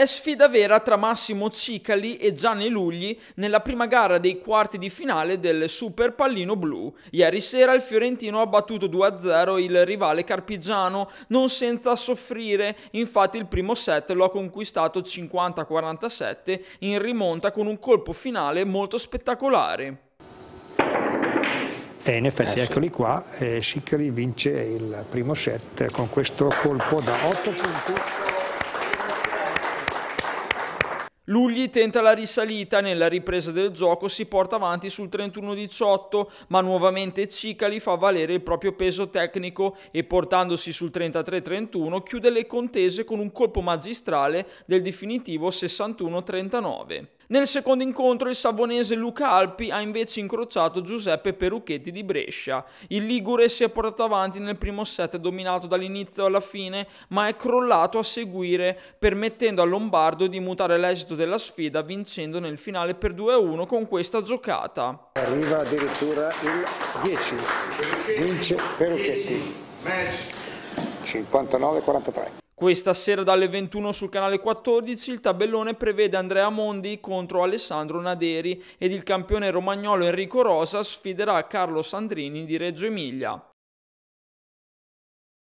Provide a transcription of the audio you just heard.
È sfida vera tra Massimo Cicali e Gianni Lugli nella prima gara dei quarti di finale del Super Pallino Blu. Ieri sera il Fiorentino ha battuto 2-0 il rivale carpigiano, non senza soffrire, infatti il primo set lo ha conquistato 50-47 in rimonta con un colpo finale molto spettacolare. E in effetti eh sì. eccoli qua, eh, Cicali vince il primo set con questo colpo da 8 punti. Lugli tenta la risalita, nella ripresa del gioco si porta avanti sul 31-18, ma nuovamente Cicali fa valere il proprio peso tecnico e portandosi sul 33-31 chiude le contese con un colpo magistrale del definitivo 61-39. Nel secondo incontro il savonese Luca Alpi ha invece incrociato Giuseppe Perucchetti di Brescia. Il Ligure si è portato avanti nel primo set dominato dall'inizio alla fine, ma è crollato a seguire permettendo al Lombardo di mutare l'esito della sfida vincendo nel finale per 2-1 con questa giocata. Arriva addirittura il 10, vince Peruchetti. 59-43. Questa sera dalle 21 sul canale 14 il tabellone prevede Andrea Mondi contro Alessandro Naderi ed il campione romagnolo Enrico Rosa sfiderà Carlo Sandrini di Reggio Emilia.